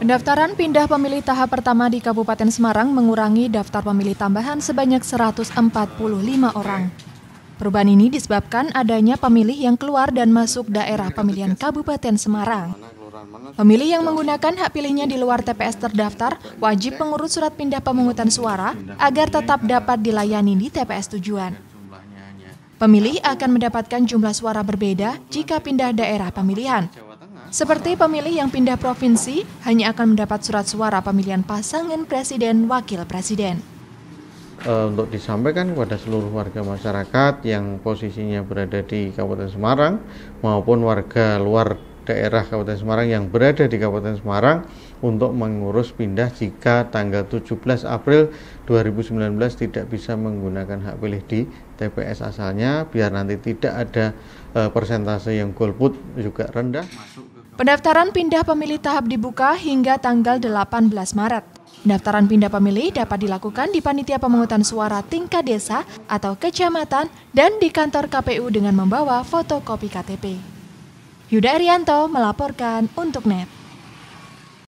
Pendaftaran pindah pemilih tahap pertama di Kabupaten Semarang mengurangi daftar pemilih tambahan sebanyak 145 orang. Perubahan ini disebabkan adanya pemilih yang keluar dan masuk daerah pemilihan Kabupaten Semarang. Pemilih yang menggunakan hak pilihnya di luar TPS terdaftar wajib mengurus surat pindah pemungutan suara agar tetap dapat dilayani di TPS tujuan. Pemilih akan mendapatkan jumlah suara berbeda jika pindah daerah pemilihan, seperti pemilih yang pindah provinsi, hanya akan mendapat surat suara pemilihan pasangan presiden-wakil presiden. Eh, untuk disampaikan kepada seluruh warga masyarakat yang posisinya berada di Kabupaten Semarang maupun warga luar daerah Kabupaten Semarang yang berada di Kabupaten Semarang untuk mengurus pindah jika tanggal 17 April 2019 tidak bisa menggunakan hak pilih di TPS asalnya biar nanti tidak ada eh, persentase yang golput juga rendah. Masuk. Pendaftaran pindah pemilih tahap dibuka hingga tanggal 18 Maret. Pendaftaran pindah pemilih dapat dilakukan di Panitia Pemungutan Suara Tingkat Desa atau Kecamatan dan di kantor KPU dengan membawa fotokopi KTP. Yuda Arianto melaporkan untuk NET.